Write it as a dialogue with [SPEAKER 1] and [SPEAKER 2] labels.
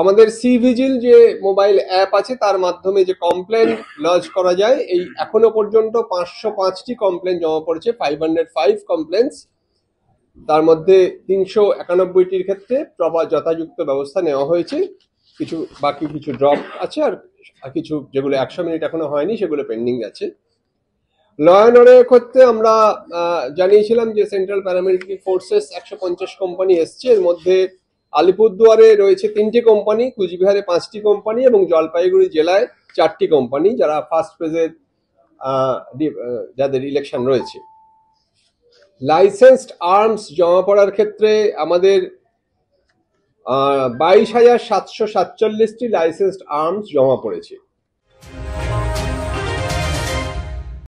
[SPEAKER 1] আমাদের C vigil যে mobile app আছে তার মাধ্যমে যে কমপ্লেন লঞ্চ করা যায় এই এখনো পর্যন্ত পাঁচশো পাঁচটি কমপ্লেন জমা পড়েছে ফাইভ হান্ড্রেড ফাইভ কমপ্লেন্স তার মধ্যে তিনশো একানব্বইটির ক্ষেত্রে প্রভা যথাযুক্ত ব্যবস্থা নেওয়া হয়েছে কিছু বাকি কিছু ড্রপ আছে আর কিছু যেগুলো একশো মিনিট এখনো হয়নি সেগুলো পেন্ডিং আছে ল অ্যান্ড অর্ডারের আমরা জানিয়েছিলাম যে সেন্ট্রাল প্যারামিলিটারি ফোর্সেস একশো পঞ্চাশ কোম্পানি এসছে এর মধ্যে আলিপুরদুয়ারে রয়েছে তিনটি কোম্পানি কুচবিহারে পাঁচটি কোম্পানি এবং জলপাইগুড়ি জেলায় চারটি কোম্পানি যারা ফার্স্ট ফেজের যাদের ইলেকশন রয়েছে লাইসেন্সড আর্মস জমা পড়ার ক্ষেত্রে আমাদের বাইশ হাজার সাতশো সাতচল্লিশটি লাইসেন্সড আর্মস জমা পড়েছে